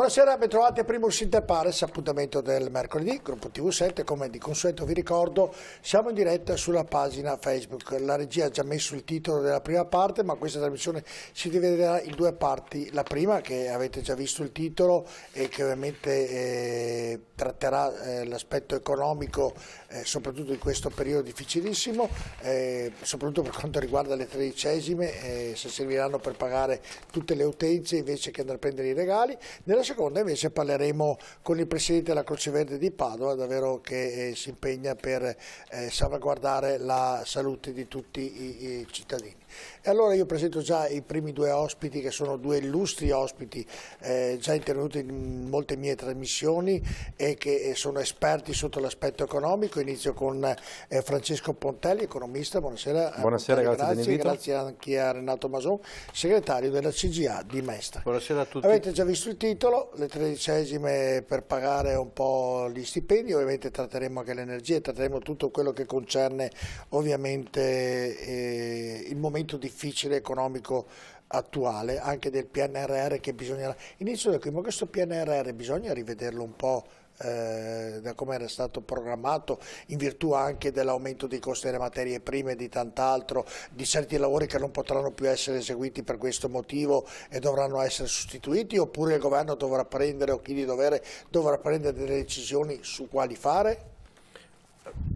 Buonasera, bentrovati a Primus Interpares, appuntamento del mercoledì, gruppo TV7, come di consueto vi ricordo, siamo in diretta sulla pagina Facebook, la regia ha già messo il titolo della prima parte, ma questa trasmissione si dividerà in due parti, la prima che avete già visto il titolo e che ovviamente eh, tratterà eh, l'aspetto economico, eh, soprattutto in questo periodo difficilissimo, eh, soprattutto per quanto riguarda le tredicesime, eh, se serviranno per pagare tutte le utenze invece che andare a prendere i regali, nella seconda invece parleremo con il Presidente della Croce Verde di Padova, davvero che eh, si impegna per eh, salvaguardare la salute di tutti i, i cittadini. E allora io presento già i primi due ospiti che sono due illustri ospiti eh, già intervenuti in molte mie trasmissioni e che eh, sono esperti sotto l'aspetto economico. Inizio con eh, Francesco Pontelli, economista, buonasera. Buonasera, Pontelli, grazie, grazie, grazie anche a Renato Mason, segretario della CGA di Mestre. Buonasera a tutti. Avete già visto il titolo, le tredicesime per pagare un po' gli stipendi, ovviamente tratteremo anche l'energia e tratteremo tutto quello che concerne ovviamente eh, il momento momento difficile economico attuale, anche del PNRR che bisognerà... Inizio da qui, ma questo PNRR bisogna rivederlo un po' eh, da come era stato programmato in virtù anche dell'aumento dei costi delle materie prime e di tant'altro, di certi lavori che non potranno più essere eseguiti per questo motivo e dovranno essere sostituiti oppure il governo dovrà prendere o chi di dovere dovrà prendere delle decisioni su quali fare?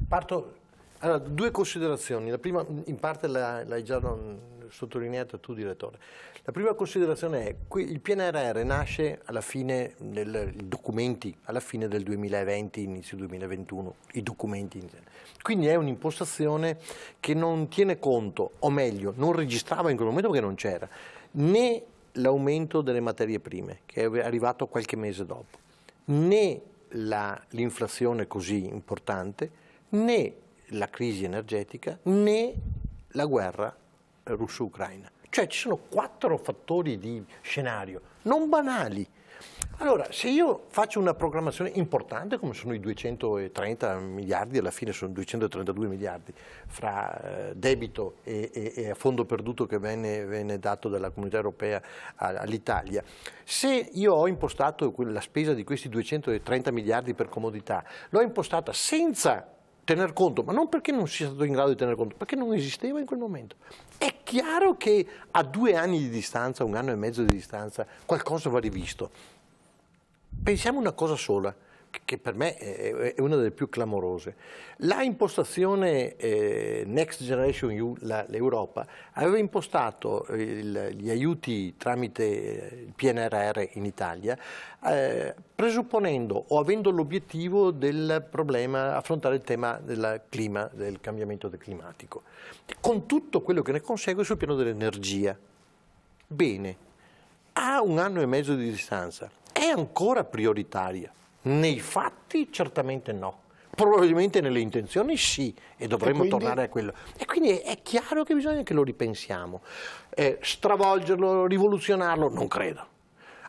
Parto allora, due considerazioni. La prima, in parte l'hai già sottolineata tu, direttore. La prima considerazione è che il PNRR nasce alla fine, dei documenti, alla fine del 2020, inizio 2021, i documenti. Quindi è un'impostazione che non tiene conto, o meglio, non registrava in quel momento perché non c'era, né l'aumento delle materie prime, che è arrivato qualche mese dopo, né l'inflazione così importante, né la crisi energetica né la guerra russo-ucraina. Cioè ci sono quattro fattori di scenario non banali. Allora, se io faccio una programmazione importante, come sono i 230 miliardi, alla fine sono 232 miliardi, fra eh, debito e, e, e fondo perduto che viene, viene, dato dalla comunità europea all'Italia, se io ho impostato la spesa di questi 230 miliardi per comodità, l'ho impostata senza tener conto, ma non perché non sia stato in grado di tener conto, perché non esisteva in quel momento. È chiaro che a due anni di distanza, un anno e mezzo di distanza, qualcosa va rivisto. Pensiamo una cosa sola, che per me è una delle più clamorose. La impostazione eh, Next Generation EU, l'Europa, aveva impostato gli aiuti tramite eh, il PNRR in Italia, eh, presupponendo o avendo l'obiettivo del problema, affrontare il tema del clima, del cambiamento climatico, con tutto quello che ne consegue sul piano dell'energia. Bene, a un anno e mezzo di distanza, è ancora prioritaria. Nei fatti certamente no. Probabilmente nelle intenzioni sì, e dovremmo e quindi... tornare a quello. E quindi è chiaro che bisogna che lo ripensiamo. Eh, stravolgerlo, rivoluzionarlo, non credo.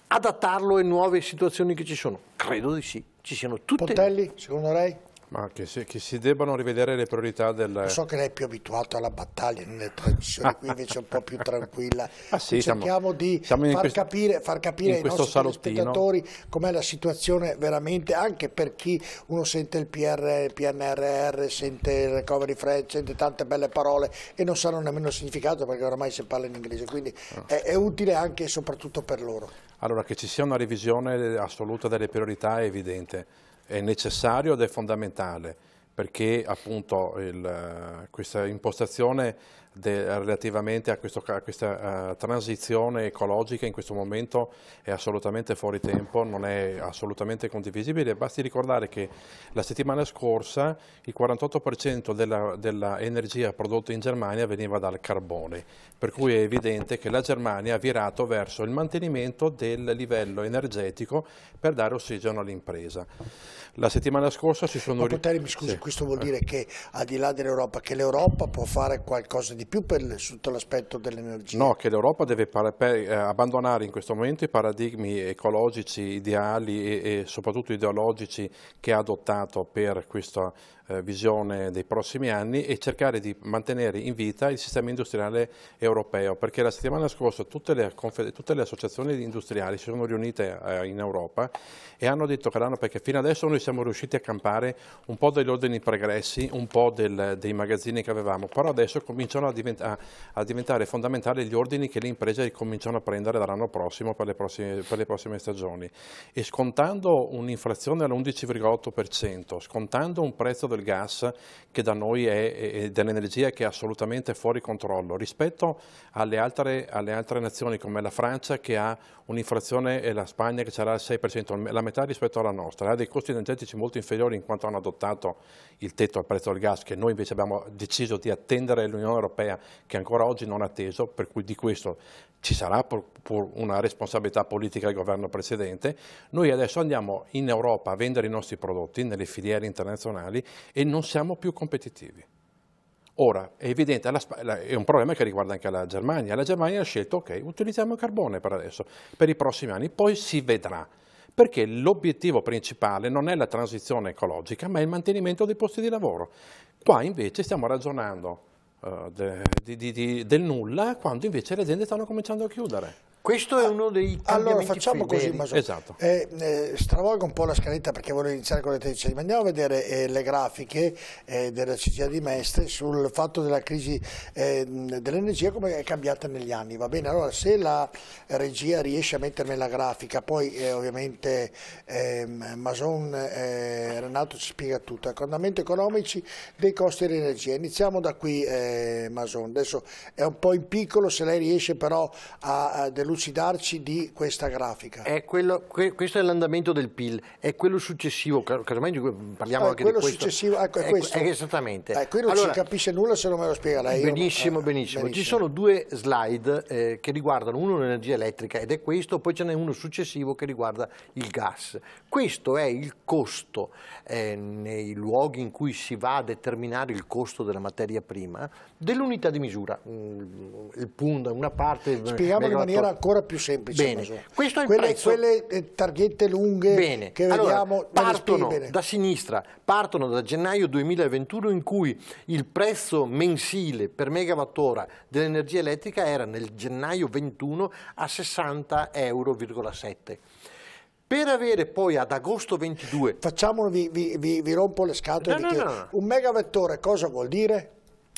Adattarlo alle nuove situazioni che ci sono, credo di sì. Ci siano tutte... Pontelli, secondo lei? Ma che si, che si, debbano rivedere le priorità del... Lo so che lei è più abituato alla battaglia nelle trasmissioni, qui invece è un po' più tranquilla. Ah, sì, Cerchiamo siamo, di far, questo, capire, far, capire, ai nostri spettatori com'è la situazione veramente, anche per chi uno sente il, PR, PNRR, sente il Recovery Fred, sente tante belle parole e non sanno nemmeno il significato perché ormai si parla in inglese, quindi ah. è, è utile anche e soprattutto per loro. Allora, che ci sia una revisione assoluta delle priorità è evidente è necessario ed è fondamentale perché appunto il, eh, questa impostazione de, relativamente a, questo, a questa uh, transizione ecologica in questo momento è assolutamente fuori tempo, non è assolutamente condivisibile. Basti ricordare che la settimana scorsa il 48% dell'energia della prodotta in Germania veniva dal carbone, per cui è evidente che la Germania ha virato verso il mantenimento del livello energetico per dare ossigeno all'impresa. La settimana scorsa si sono... Poteri, mi scusi, sì. questo vuol dire che al di là dell'Europa, che l'Europa può fare qualcosa di di più per, sotto l'aspetto dell'energia. No, che l'Europa deve eh, abbandonare in questo momento i paradigmi ecologici, ideali e, e soprattutto ideologici che ha adottato per questa eh, visione dei prossimi anni e cercare di mantenere in vita il sistema industriale europeo, perché la settimana scorsa tutte le, tutte le associazioni industriali si sono riunite eh, in Europa e hanno detto che l'hanno, perché fino adesso noi siamo riusciti a campare un po' degli ordini pregressi, un po' del, dei magazzini che avevamo, però adesso cominciano a, diventa, a diventare fondamentali gli ordini che le imprese cominciano a prendere dall'anno prossimo per le prossime, per le prossime stagioni. E scontando un'inflazione all'11,8%, scontando un prezzo del del gas che da noi è, dell'energia che è assolutamente fuori controllo rispetto alle altre, alle altre nazioni come la Francia che ha un'inflazione e la Spagna che sarà al 6%, la metà rispetto alla nostra, ha dei costi energetici molto inferiori in quanto hanno adottato il tetto al prezzo del gas che noi invece abbiamo deciso di attendere l'Unione Europea che ancora oggi non ha atteso, per cui di questo ci sarà pur, pur una responsabilità politica del governo precedente. Noi adesso andiamo in Europa a vendere i nostri prodotti nelle filiere internazionali e non siamo più competitivi. Ora, è evidente, è un problema che riguarda anche la Germania. La Germania ha scelto, ok, utilizziamo il carbone per adesso, per i prossimi anni, poi si vedrà. Perché l'obiettivo principale non è la transizione ecologica, ma è il mantenimento dei posti di lavoro. Qua invece stiamo ragionando uh, de, di, di, di, del nulla, quando invece le aziende stanno cominciando a chiudere. Questo è ah, uno dei Allora facciamo così, Maso. Esatto. Eh, eh, stravolgo un po' la scaletta perché voglio iniziare con le tredicesime. Andiamo a vedere eh, le grafiche eh, della CGA di Mestre sul fatto della crisi eh, dell'energia come è cambiata negli anni. Va bene? Allora se la regia riesce a mettermi la grafica, poi eh, ovviamente ehm, Mason Renato ci spiega tutto. Accordamento economici dei costi dell'energia. Iniziamo da qui Mason. Adesso è un po' in piccolo, se lei riesce però a, a deludere elucidarci di questa grafica? È quello, que, questo è l'andamento del PIL, è quello successivo, casomai parliamo eh, anche di questo. Successivo, ecco, è ecco, questo. È, è esattamente. Eh, qui non allora, si capisce nulla se non me lo spiega lei. Benissimo, benissimo, eh, benissimo. Ci sono due slide eh, che riguardano uno l'energia elettrica ed è questo, poi ce n'è uno successivo che riguarda il gas. Questo è il costo eh, nei luoghi in cui si va a determinare il costo della materia prima dell'unità di misura, mm, il punto, una parte... Eh, Spieghiamo in maniera ancora più semplice. Bene. Questo è quelle, prezzo... quelle eh, targhette lunghe Bene. che vediamo partono da sinistra, partono da gennaio 2021 in cui il prezzo mensile per megawattora dell'energia elettrica era nel gennaio 21 a 60,7 euro. Per avere poi ad agosto 22... Facciamolo, vi, vi, vi rompo le scatole no, no, no. un megavettore cosa vuol dire?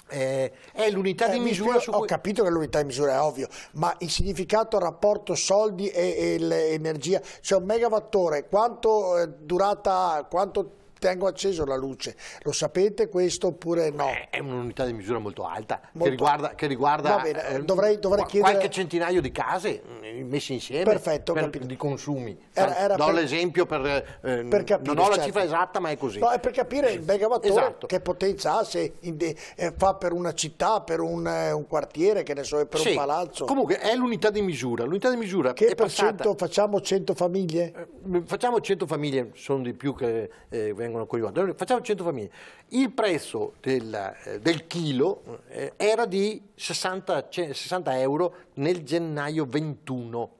Eh, è l'unità eh, di misura su cui... Ho capito che l'unità di misura è ovvio, ma il significato rapporto soldi e, e l'energia, cioè un megawattore, quanto eh, durata, quanto tengo acceso la luce. Lo sapete questo oppure no? è un'unità di misura molto alta molto che riguarda, che riguarda bene, eh, dovrei, dovrei qu chiedere... qualche centinaio di case eh, messe insieme Perfetto, per, di consumi. Era, era Do l'esempio per... Eh, per capire, non ho certo. cifra esatta ma è così. No, è per capire il megawattora esatto. che potenza ha, se de, eh, fa per una città, per un, eh, un quartiere, che ne so, per sì. un palazzo. Comunque è l'unità di misura. L'unità di misura che per cento, facciamo 100 famiglie? Eh, facciamo 100 famiglie, sono di più che... Eh, vengono coinvolte. Allora, facciamo 100 famiglie. Il prezzo del, eh, del chilo eh, era di 60, 60 euro nel gennaio 21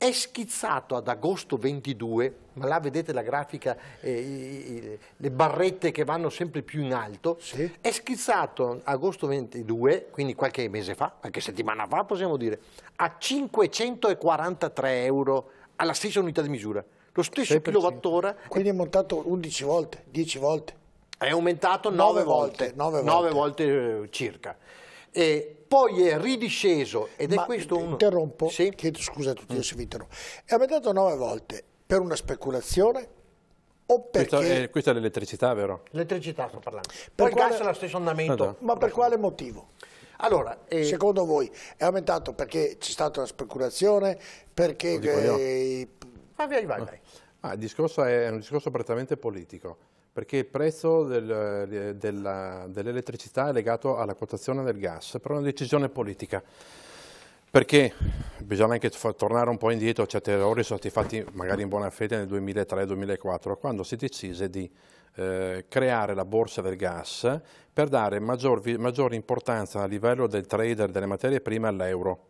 è schizzato ad agosto 22, ma là vedete la grafica, eh, i, i, le barrette che vanno sempre più in alto, sì. è schizzato agosto 22, quindi qualche mese fa, qualche settimana fa possiamo dire, a 543 euro alla stessa unità di misura lo stesso 6%. kilowattora. Quindi è montato 11 volte, 10 volte. È aumentato 9, 9 volte, 9 volte. 9 volte eh, circa. E poi è ridisceso ed Ma è questo un... interrompo, sì? chiedo scusa a tutti mm. se vi interrompo. È aumentato 9 volte per una speculazione o perché... Questa è, questa è l'elettricità, vero? L'elettricità sto parlando. Per poi quale... il gas è lo stesso andamento. No, no. Ma per quale motivo? Allora, eh, secondo voi è aumentato perché c'è stata una speculazione, perché Vai, ah, vai, vai. vai. Ah, il discorso è un discorso prettamente politico, perché il prezzo del, eh, dell'elettricità dell è legato alla quotazione del gas, però è una decisione politica perché bisogna anche tornare un po' indietro, certi errori sono stati fatti magari in buona fede nel 2003-2004, quando si decise di eh, creare la borsa del gas per dare maggior, maggior importanza a livello del trader delle materie prime all'euro.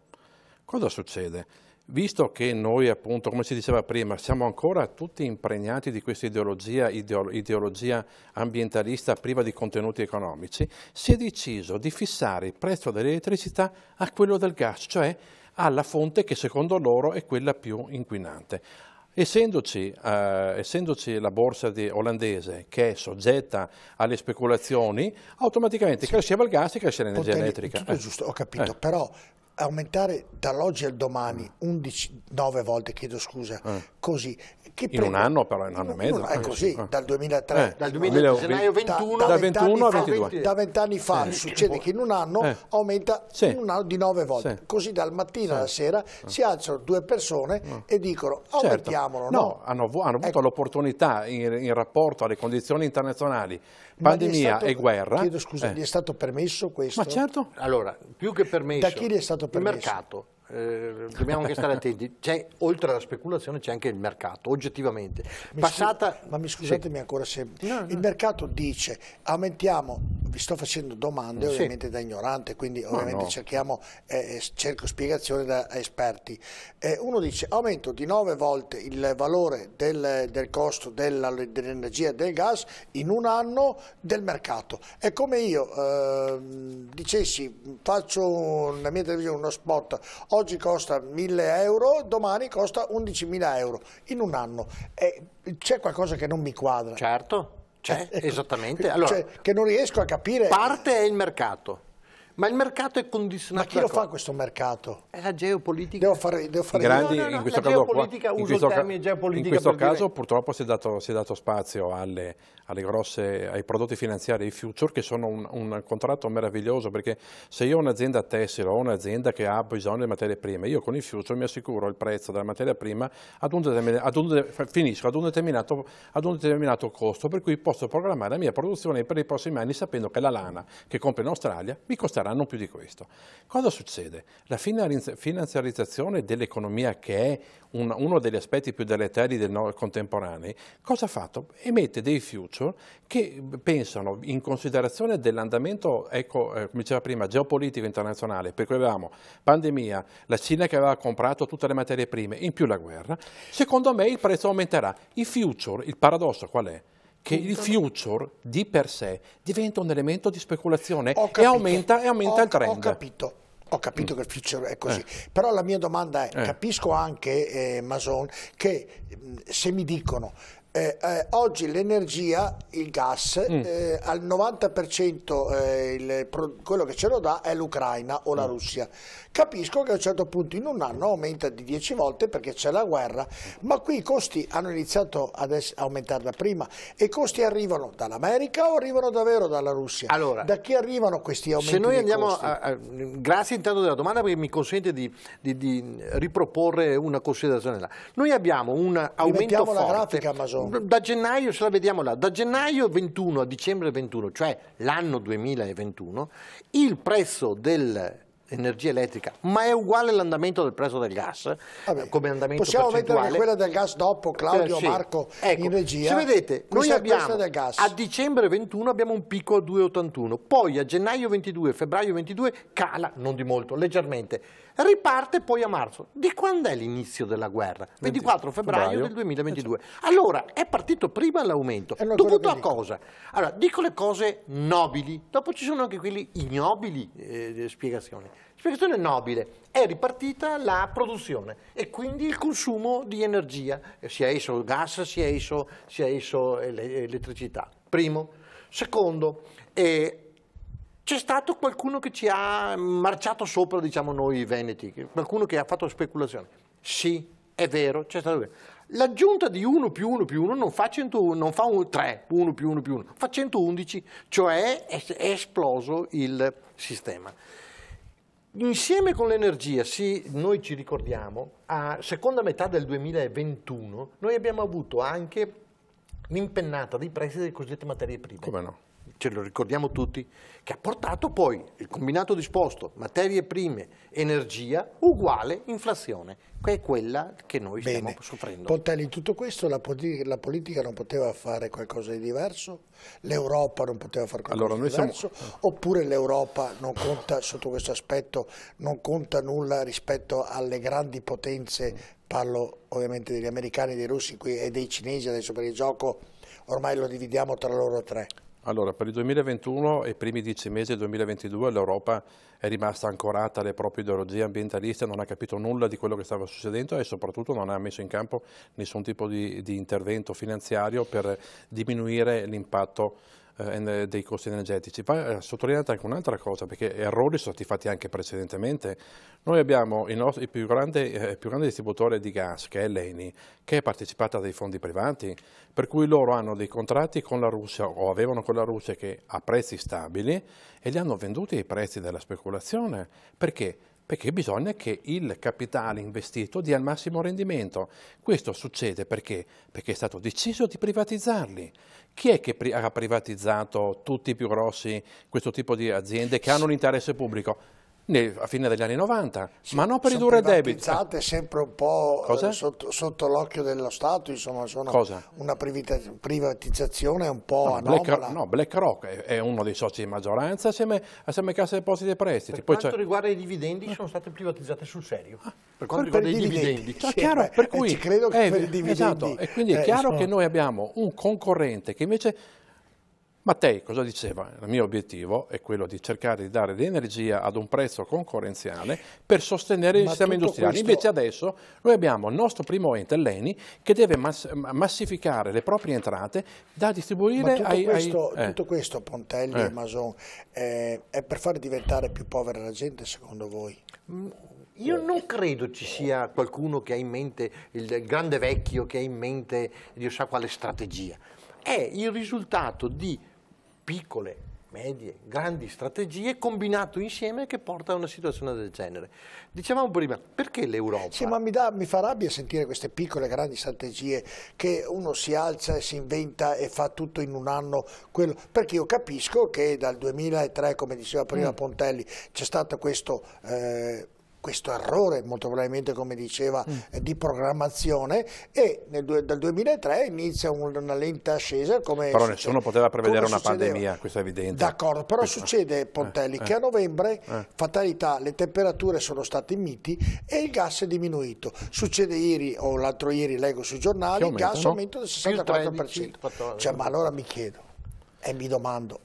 Cosa succede? Visto che noi, appunto, come si diceva prima, siamo ancora tutti impregnati di questa ideologia, ideologia, ambientalista priva di contenuti economici, si è deciso di fissare il prezzo dell'elettricità a quello del gas, cioè alla fonte che secondo loro è quella più inquinante. Essendoci, eh, essendoci, la borsa olandese che è soggetta alle speculazioni, automaticamente sì. cresceva il gas e cresceva l'energia elettrica. Eh. giusto, ho capito, eh. però aumentare dall'oggi al domani 11, mm. 9 volte, chiedo scusa, eh. così. Che in prende, un anno però, in un anno e mezzo. È così, eh. eh. dal 2003. Eh. Dal 2003, gennaio 21, da, 21 a 22. Fa, da vent'anni fa eh. succede che in un anno eh. aumenta sì. in un anno di 9 volte. Sì. Così dal mattino sì. alla sera eh. si alzano due persone e dicono certo. aumentiamolo. Certo. No, no, hanno, hanno avuto ecco. l'opportunità in, in, rapporto alle condizioni internazionali, pandemia stato, e guerra. Chiedo scusa, gli è stato permesso questo? Ma certo. Allora, più che permesso. Da chi gli è stato stato permesso. Il mercato eh, dobbiamo anche stare attenti. C'è, oltre alla speculazione c'è anche il mercato, oggettivamente. Mi Passata... scu... ma mi scusatemi sì. ancora se... No, no. Il mercato dice aumentiamo, vi sto facendo domande sì. ovviamente da ignorante, quindi ovviamente no, cerchiamo, eh, eh, cerco spiegazioni da esperti. Eh, uno dice aumento di 9 volte il valore del, del costo dell'energia e del gas in un anno del mercato. È come io ehm, dicessi faccio nella mia televisione uno spot, oggi costa 1000 euro, domani costa 11.000 euro in un anno. c'è qualcosa che non mi quadra. Certo, c'è, eh, esattamente. Allora, cioè, che non riesco a capire. Parte è il mercato ma il mercato è condizionato. Ma chi lo fa questo mercato? È la geopolitica. Devo fare, devo fare grandi, no, no, no, in questo caso, qua, in questo, ca in questo caso dire... purtroppo si è dato, si è dato spazio alle, alle grosse, ai prodotti finanziari, ai future, che sono un, un, contratto meraviglioso, perché se io ho un'azienda tessile o un'azienda che ha bisogno di materie prime, io con i future mi assicuro il prezzo della materia prima ad un, ad un, finisco, ad un determinato, ad un determinato costo, per cui posso programmare la mia produzione per i prossimi anni sapendo che la lana che compro in Australia mi costa saranno più di questo. Cosa succede? La finanziarizzazione dell'economia, che è un, uno degli aspetti più deleteri del no, contemporanei, cosa ha fatto? Emette dei future che pensano in considerazione dell'andamento, ecco, eh, come diceva prima, geopolitico internazionale, per cui avevamo pandemia, la Cina che aveva comprato tutte le materie prime, in più la guerra, secondo me il prezzo aumenterà. I future, il paradosso qual è? che il future di per sé diventa un elemento di speculazione capito, e aumenta, e aumenta ho, il trend. Ho capito. Ho capito mm. che il future è così, eh. però la mia domanda è, eh. capisco anche eh, Mason che se mi dicono eh, eh, oggi l'energia, il gas, mm. eh, al 90% eh, il, quello che ce lo dà è l'Ucraina o la mm. Russia. Capisco che a un certo punto in un anno aumenta di 10 volte perché c'è la guerra, ma qui i costi hanno iniziato ad aumentare da prima e i costi arrivano dall'America o arrivano davvero dalla Russia? Allora, da chi arrivano questi aumenti? Se noi andiamo a, a, grazie intanto della domanda perché mi consente di, di, di riproporre una considerazione là. Noi abbiamo un aumento forte. la grafica Amazon. Da gennaio, se la vediamo là, da gennaio 21 a dicembre 21, cioè l'anno 2021, il prezzo del energia elettrica, ma è uguale l'andamento del prezzo del gas Vabbè, eh, come andamento possiamo percentuale. Possiamo mettere quella del gas dopo, Claudio, eh, sì. Marco ecco, in regia. Se vedete, noi abbiamo a dicembre 21 abbiamo un picco a 2,81, poi a gennaio 22, febbraio 22 cala, non di molto, leggermente riparte poi a marzo. Di quando è l'inizio della guerra? 24 febbraio, febbraio del 2022. Esatto. Allora, è partito prima l'aumento, allora, dovuto a cosa? Allora, dico le cose nobili, dopo ci sono anche quelli ignobili eh, spiegazioni. Spiegazione nobile, è ripartita la produzione e quindi il consumo di energia, sia esso gas, sia esso, sia esso elettricità. Primo. Secondo, eh, c'è stato qualcuno che ci ha marciato sopra, diciamo noi veneti, qualcuno che ha fatto speculazione. Sì, è vero, c'è stato. L'aggiunta di 1 più 1 più 1 non fa, 101, non fa un 3, 1 più 1 più 1, fa 111, cioè è, è esploso il sistema. Insieme con l'energia, sì, noi ci ricordiamo, a seconda metà del 2021 noi abbiamo avuto anche l'impennata dei prezzi delle cosiddette materie prime. Come no? ce lo ricordiamo tutti, che ha portato poi il combinato disposto, materie prime, energia, uguale inflazione, che è quella che noi Bene. stiamo soffrendo. Pontelli, in tutto questo la, politica, la politica non poteva fare qualcosa di diverso? L'Europa non poteva fare qualcosa allora, di diverso? Siamo... Oppure l'Europa non conta sotto questo aspetto, non conta nulla rispetto alle grandi potenze, parlo ovviamente degli americani, dei russi qui, e dei cinesi adesso per il gioco, ormai lo dividiamo tra loro tre. Allora, per il 2021 e i primi dieci mesi del 2022 l'Europa è rimasta ancorata alle proprie ideologie ambientaliste, non ha capito nulla di quello che stava succedendo e soprattutto non ha messo in campo nessun tipo di, di intervento finanziario per diminuire l'impatto eh, eh, dei costi energetici. Va eh, sottolineata anche un'altra cosa, perché errori sono stati fatti anche precedentemente. Noi abbiamo il, nostro, il, più grande, eh, il, più grande, distributore di gas, che è l'ENI, che è partecipata a dei fondi privati, per cui loro hanno dei contratti con la Russia o avevano con la Russia che a prezzi stabili e li hanno venduti ai prezzi della speculazione. Perché? perché bisogna che il capitale investito dia il massimo rendimento. Questo succede perché? Perché è stato deciso di privatizzarli. Chi è che pri ha privatizzato tutti i più grossi questo tipo di aziende che hanno un interesse pubblico? a fine degli anni 90, sì, ma non per ridurre il debito. Sono sempre un po' eh, sotto, sotto l'occhio dello Stato, insomma, sono Cosa? una privatizzazione un po' no, Black, no, BlackRock è, è, uno dei soci di maggioranza assieme, assieme a Cassa Depositi e Prestiti. Per Poi quanto riguarda i dividendi, sono state privatizzate sul serio. Ah, per quanto per, riguarda per i dividendi. dividendi. Cioè, sì, chiaro, per cui, eh, credo che eh, per i esatto, dividendi... Esatto, e quindi è eh, chiaro che noi abbiamo un concorrente che invece Mattei cosa diceva? Il mio obiettivo è quello di cercare di dare l'energia ad un prezzo concorrenziale per sostenere il sistema industriale. Questo... Invece adesso noi abbiamo il nostro primo ente, l'ENI, che deve massificare le proprie entrate da distribuire tutto ai, questo, ai... Eh. Tutto questo, Pontelli eh. e Mason, eh, è per far diventare più povera la gente secondo voi? Mm. Io non credo ci sia qualcuno che ha in mente, il grande vecchio che ha in mente, Dio sa quale strategia. È il risultato di piccole, medie, grandi strategie combinato insieme che porta a una situazione del genere. Dicevamo prima, perché l'Europa? Sì, ma mi, da, mi, fa rabbia sentire queste piccole, grandi strategie che uno si alza e si inventa e fa tutto in un anno quello. Perché io capisco che dal 2003, come diceva prima mm. Pontelli, c'è stato questo... Eh, questo errore, molto probabilmente come diceva, mm. Eh, di programmazione e nel, dal 2003 inizia una lenta ascesa. Come però succede, nessuno poteva prevedere una succedeva. pandemia, questo è evidente. D'accordo, però questo. succede, eh, Pontelli, eh, che eh. a novembre, eh. fatalità, le temperature sono state miti e il gas è diminuito. Succede ieri o l'altro ieri, leggo sui giornali, il gas aumenta del 64%. Cioè, ma allora mi chiedo e mi domando,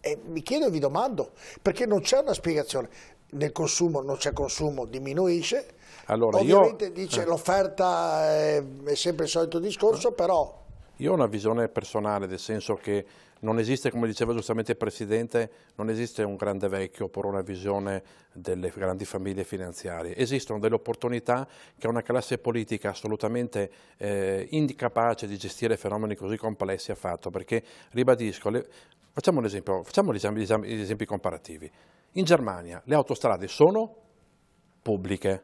e mi chiedo e vi domando, perché non c'è una spiegazione nel consumo non c'è consumo, diminuisce. Allora, Ovviamente io... dice eh. l'offerta è, è, sempre il solito discorso, eh. però... Io ho una visione personale, nel senso che non esiste, come diceva giustamente il Presidente, non esiste un grande vecchio oppure una visione delle grandi famiglie finanziarie. Esistono delle opportunità che una classe politica assolutamente eh, incapace di gestire fenomeni così complessi ha fatto, perché ribadisco, le... facciamo un esempio, facciamo gli esempi, gli esempi comparativi. In Germania le autostrade sono pubbliche.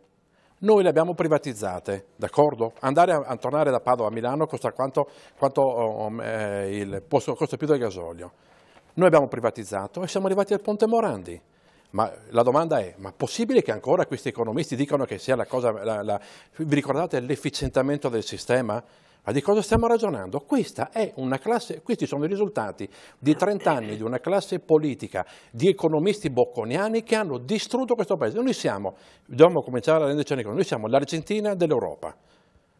Noi le abbiamo privatizzate, d'accordo? Andare a, a, tornare da Padova a Milano costa, quanto, quanto, um, eh, il, costa più del gasolio. Noi abbiamo privatizzato e siamo arrivati al Ponte Morandi. Ma la domanda è, ma è possibile che ancora questi economisti dicano che sia la cosa, la, la, vi ricordate l'efficientamento del sistema? Ma di cosa stiamo ragionando? Classe, questi sono i risultati di 30 anni di una classe politica, di economisti bocconiani che hanno distrutto questo paese. Noi siamo, dobbiamo cominciare a rendercene conto, noi siamo l'Argentina dell'Europa.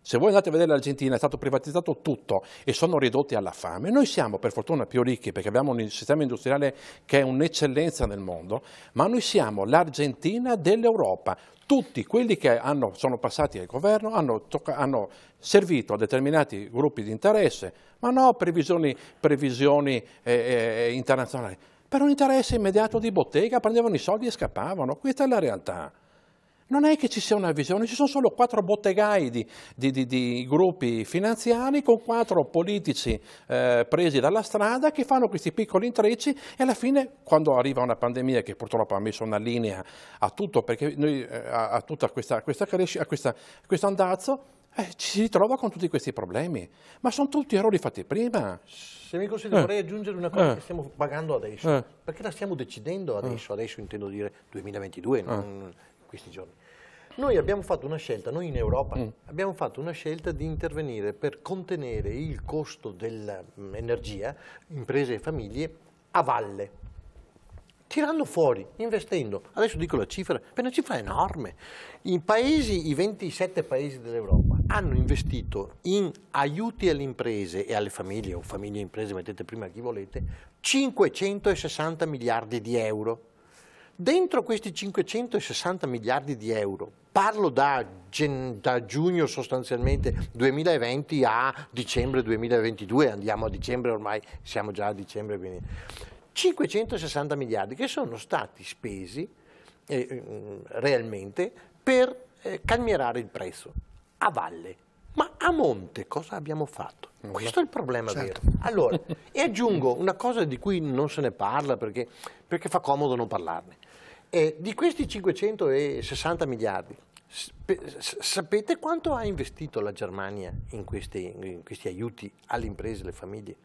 Se voi andate a vedere l'Argentina è stato privatizzato tutto e sono ridotti alla fame. Noi siamo per fortuna più ricchi perché abbiamo un sistema industriale che è un'eccellenza nel mondo, ma noi siamo l'Argentina dell'Europa tutti quelli che hanno, sono passati al governo hanno, hanno, servito a determinati gruppi di interesse, ma no previsioni, previsioni eh, eh, internazionali. Per un interesse immediato di bottega prendevano i soldi e scappavano. Questa è la realtà non è che ci sia una visione, ci sono solo quattro bottegai di, di, di, di gruppi finanziari con quattro politici eh, presi dalla strada che fanno questi piccoli intrecci e alla fine quando arriva una pandemia che purtroppo ha messo una linea a tutto, perché noi, eh, a, a tutta questa, questa crescita, a questa, questo andazzo, eh, ci si ritrova con tutti questi problemi, ma sono tutti errori fatti prima. Se mi consente eh. vorrei aggiungere una cosa eh. che stiamo pagando adesso, eh. perché la stiamo decidendo adesso, eh. adesso intendo dire 2022, non questi giorni. Noi abbiamo fatto una scelta, noi in Europa, mm. abbiamo fatto una scelta di intervenire per contenere il costo dell'energia, imprese e famiglie, a valle tirando fuori, investendo. Adesso dico la cifra, per una cifra enorme. I paesi, i 27 paesi dell'Europa, hanno investito in aiuti alle imprese e alle famiglie, o famiglie e imprese, mettete prima chi volete, 560 miliardi di euro. Dentro questi 560 miliardi di euro, Parlo da, da, giugno sostanzialmente 2020 a dicembre 2022, andiamo a dicembre ormai, siamo già a dicembre. Quindi. 560 miliardi che sono stati spesi eh, mm, realmente per eh, calmierare il prezzo a valle. Ma a monte cosa abbiamo fatto? Questo è il problema certo. vero. Allora, e aggiungo una cosa di cui non se ne parla perché, perché fa comodo non parlarne. Eh, di questi 560 miliardi, sapete quanto ha investito la Germania in questi, in questi aiuti alle imprese e alle famiglie?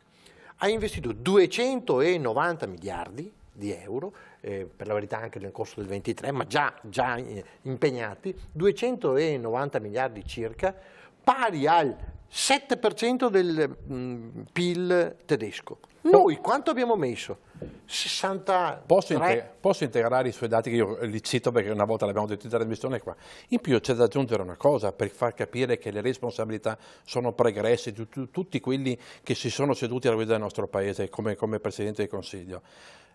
Ha investito 290 miliardi di euro, eh, per la verità anche nel corso del 23, ma già, già eh, impegnati, 290 miliardi circa, pari al 7% del mm, PIL tedesco. Noi quanto abbiamo messo? 60. Posso, inter posso, integrare i suoi dati che io li cito perché una volta l'abbiamo detto in trasmissione qua. In più c'è da aggiungere una cosa per far capire che le responsabilità sono pregresse di tutti quelli che si sono seduti alla guida del nostro paese come, come Presidente del Consiglio.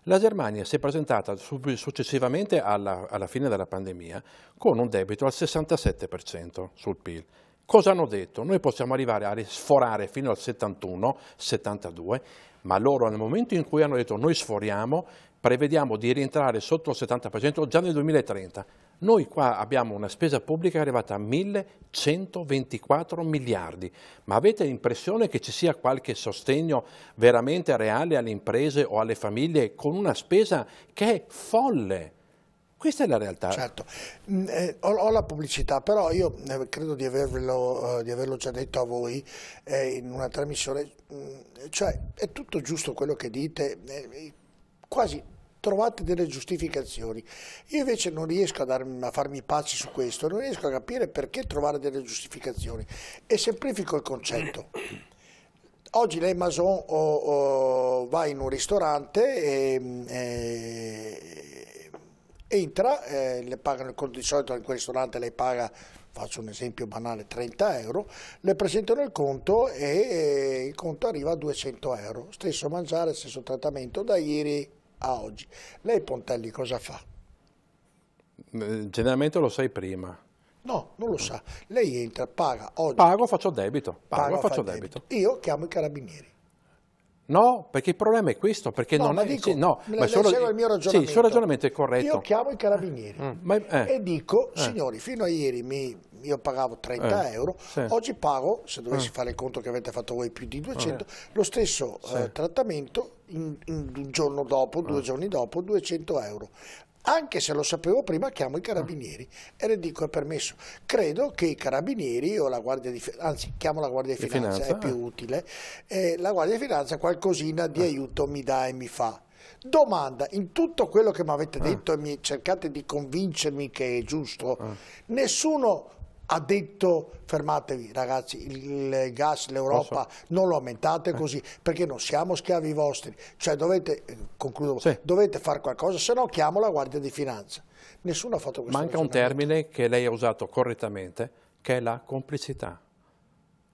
La Germania si è presentata successivamente alla, alla fine della pandemia con un debito al 67% sul PIL Cosa hanno detto? Noi possiamo arrivare a sforare fino al 71, 72, ma loro nel momento in cui hanno detto noi sforiamo, prevediamo di rientrare sotto il 70% già nel 2030. Noi qua abbiamo una spesa pubblica arrivata a 1124 miliardi, ma avete l'impressione che ci sia qualche sostegno veramente reale alle imprese o alle famiglie con una spesa che è folle? Questa è la realtà. Certo, mm, eh, ho, ho, la pubblicità, però io eh, credo di avervelo, eh, di averlo, già detto a voi eh, in una trasmissione, mm, cioè è tutto giusto quello che dite, eh, quasi trovate delle giustificazioni. Io invece non riesco a, darmi, a farmi pace su questo, non riesco a capire perché trovare delle giustificazioni e semplifico il concetto. Oggi lei Mason oh, o, va in un ristorante e, mm, e eh, entra, eh, le pagano, di solito in quel ristorante lei paga faccio un esempio banale, 30 euro, le presentano il conto e eh, il conto arriva a 200 euro, stesso mangiare, stesso trattamento da ieri a oggi. Lei Pontelli cosa fa? Eh, generalmente lo sai prima. No, non lo sa. Lei entra, paga oggi. Pago, faccio debito. Pago, Pago faccio debito. debito. Io chiamo i carabinieri. No, perché il problema è questo, perché no, non ma è... Dico, no, ma solo, il mio ragionamento. Sì, il suo ragionamento è corretto. Io chiamo i carabinieri mm, ma, eh, e dico, eh. signori, fino a ieri mi, io pagavo 30 eh, euro, sì. oggi pago, se dovessi mm. fare il conto che avete fatto voi, più di 200, eh. lo stesso sì. Eh, trattamento in, in, un giorno dopo, due eh. giorni dopo, 200 euro anche se lo sapevo prima chiamo i carabinieri e le dico il permesso. Credo che i carabinieri o la Guardia di Finanza, anzi chiamo la Guardia di Finanza, finanza è più eh. utile, eh, la Guardia di Finanza qualcosina di ah. aiuto mi dà e mi fa. Domanda, in tutto quello che mi avete ah. detto e mi cercate di convincermi che è giusto, ah. nessuno ha detto fermatevi ragazzi, il gas, l'Europa so. non lo aumentate così eh. perché non siamo schiavi vostri, cioè dovete, eh, concludo, sì. dovete fare qualcosa, se no chiamo la Guardia di Finanza. Nessuno ha fatto questo. Manca un termine che lei ha usato correttamente, che è la complicità,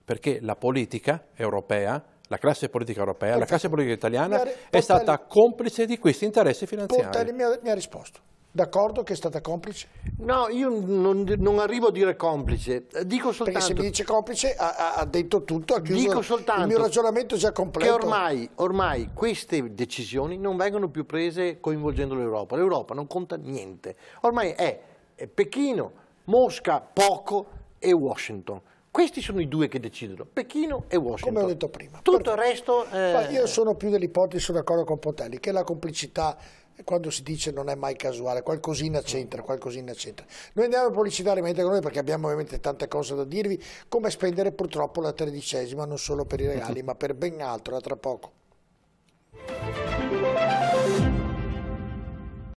perché la politica europea la classe politica europea, Perfetto. la classe politica italiana è stata complice di questi interessi finanziari. Portelli mi ha, mi ha risposto d'accordo che è stata complice? No, io non, non, arrivo a dire complice, dico soltanto... Perché se mi dice complice ha, ha detto tutto, ha chiuso dico soltanto il mio ragionamento già completo. Che ormai, ormai queste decisioni non vengono più prese coinvolgendo l'Europa, l'Europa non conta niente, ormai è Pechino, Mosca poco e Washington. Questi sono i due che decidono, Pechino e Washington. Come ho detto prima. Tutto Perfetto. il resto... Eh... io sono più dell'ipotesi, sono d'accordo con Potelli, che la complicità quando si dice non è mai casuale, qualcosina c'entra, qualcosina c'entra. Noi andiamo a pubblicitariamente con noi perché abbiamo ovviamente tante cose da dirvi, come spendere purtroppo la tredicesima non solo per i regali ma per ben altro, a tra poco.